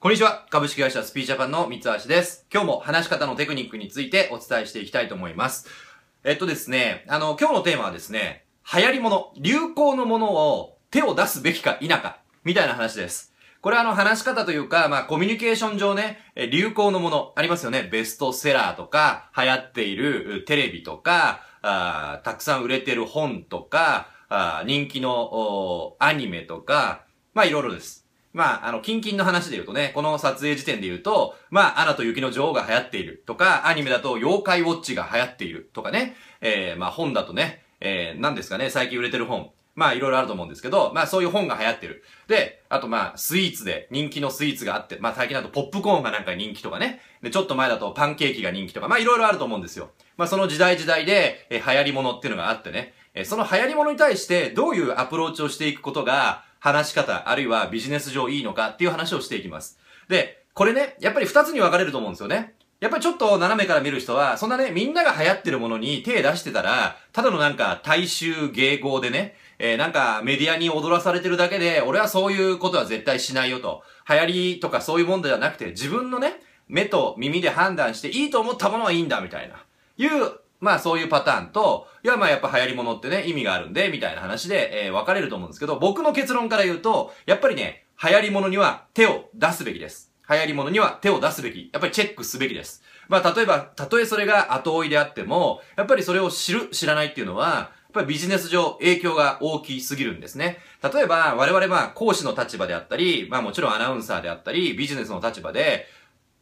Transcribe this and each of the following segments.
こんにちは。株式会社スピージャパンの三橋です。今日も話し方のテクニックについてお伝えしていきたいと思います。えっとですね、あの、今日のテーマはですね、流行り物、流行のものを手を出すべきか否か、みたいな話です。これはあの話し方というか、まあコミュニケーション上ね、流行のものありますよね。ベストセラーとか、流行っているテレビとか、あたくさん売れてる本とか、あ人気のアニメとか、まあいろいろです。まあ、あの、近々の話で言うとね、この撮影時点で言うと、まあ、アナと雪の女王が流行っているとか、アニメだと妖怪ウォッチが流行っているとかね、えー、まあ本だとね、えー、何ですかね、最近売れてる本。まあいろいろあると思うんですけど、まあそういう本が流行ってる。で、あとまあスイーツで人気のスイーツがあって、まあ最近だとポップコーンがなんか人気とかね。で、ちょっと前だとパンケーキが人気とか、まあいろいろあると思うんですよ。まあその時代時代で、えー、流行り物っていうのがあってね。えー、その流行り物に対してどういうアプローチをしていくことが、話し方、あるいはビジネス上いいのかっていう話をしていきます。で、これね、やっぱり二つに分かれると思うんですよね。やっぱりちょっと斜めから見る人は、そんなね、みんなが流行ってるものに手出してたら、ただのなんか大衆迎合でね、えー、なんかメディアに踊らされてるだけで、俺はそういうことは絶対しないよと。流行りとかそういうもんではなくて、自分のね、目と耳で判断していいと思ったものはいいんだ、みたいな。いうまあそういうパターンと、いやまあやっぱ流行り物ってね、意味があるんで、みたいな話で、えー、分かれると思うんですけど、僕の結論から言うと、やっぱりね、流行り物には手を出すべきです。流行り物には手を出すべき。やっぱりチェックすべきです。まあ例えば、たとえそれが後追いであっても、やっぱりそれを知る、知らないっていうのは、やっぱりビジネス上影響が大きすぎるんですね。例えば、我々まあ講師の立場であったり、まあもちろんアナウンサーであったり、ビジネスの立場で、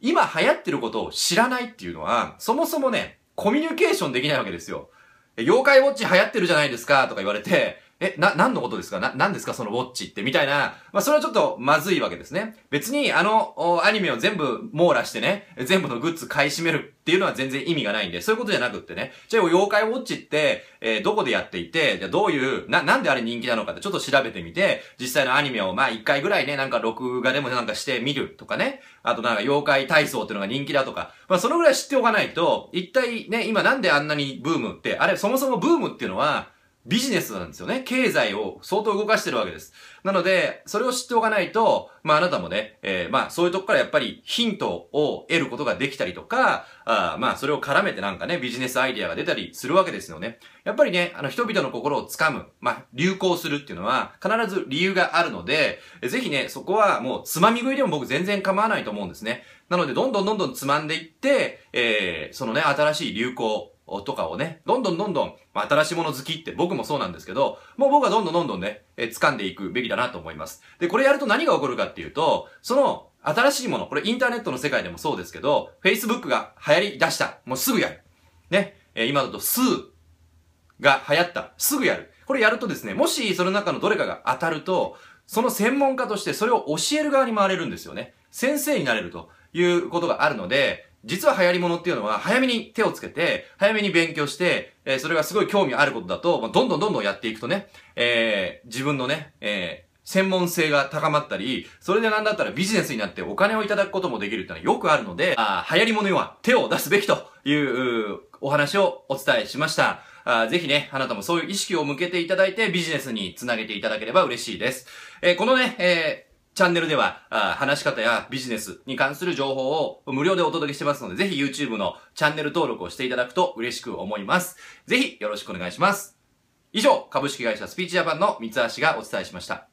今流行ってることを知らないっていうのは、そもそもね、コミュニケーションできないわけですよ。妖怪ウォッチ流行ってるじゃないですかとか言われて、え、な、何のことですかな、何ですかそのウォッチって、みたいな。まあ、それはちょっとまずいわけですね。別に、あの、アニメを全部網羅してね、全部のグッズ買い占めるっていうのは全然意味がないんで、そういうことじゃなくってね。じゃあ、妖怪ウォッチって、えー、どこでやっていて、じゃどういう、な、なんであれ人気なのかってちょっと調べてみて、実際のアニメを、まあ、一回ぐらいね、なんか録画でもなんかしてみるとかね。あとなんか妖怪体操っていうのが人気だとか。まあ、そのぐらい知っておかないと、一体ね、今なんであんなにブームって、あれ、そもそもブームっていうのは、ビジネスなんですよね。経済を相当動かしてるわけです。なので、それを知っておかないと、まああなたもね、えー、まあそういうとこからやっぱりヒントを得ることができたりとか、あまあそれを絡めてなんかね、ビジネスアイデアが出たりするわけですよね。やっぱりね、あの人々の心をつかむ、まあ流行するっていうのは必ず理由があるので、ぜひね、そこはもうつまみ食いでも僕全然構わないと思うんですね。なので、どんどんどんどんつまんでいって、えー、そのね、新しい流行とかをね、どんどんどんどん、まあ、新しいもの好きって僕もそうなんですけど、もう僕はどんどんどんどんね、え掴んでいくべきだなと思います。で、これやると何が起こるかっていうと、その、新しいもの、これインターネットの世界でもそうですけど、Facebook が流行り出した。もうすぐやる。ね。え今だと、数が流行った。すぐやる。これやるとですね、もしその中のどれかが当たると、その専門家としてそれを教える側に回れるんですよね。先生になれるということがあるので、実は流行り物っていうのは、早めに手をつけて、早めに勉強して、えー、それがすごい興味あることだと、まあ、どんどんどんどんやっていくとね、えー、自分のね、えー、専門性が高まったり、それでなんだったらビジネスになってお金をいただくこともできるってのはよくあるので、あ流行り物には手を出すべきというお話をお伝えしました。あぜひね、あなたもそういう意識を向けていただいてビジネスにつなげていただければ嬉しいです。えー、このね、えーチャンネルでは、あ話し方やビジネスに関する情報を無料でお届けしてますので、ぜひ YouTube のチャンネル登録をしていただくと嬉しく思います。ぜひよろしくお願いします。以上、株式会社スピーチジャパンの三橋がお伝えしました。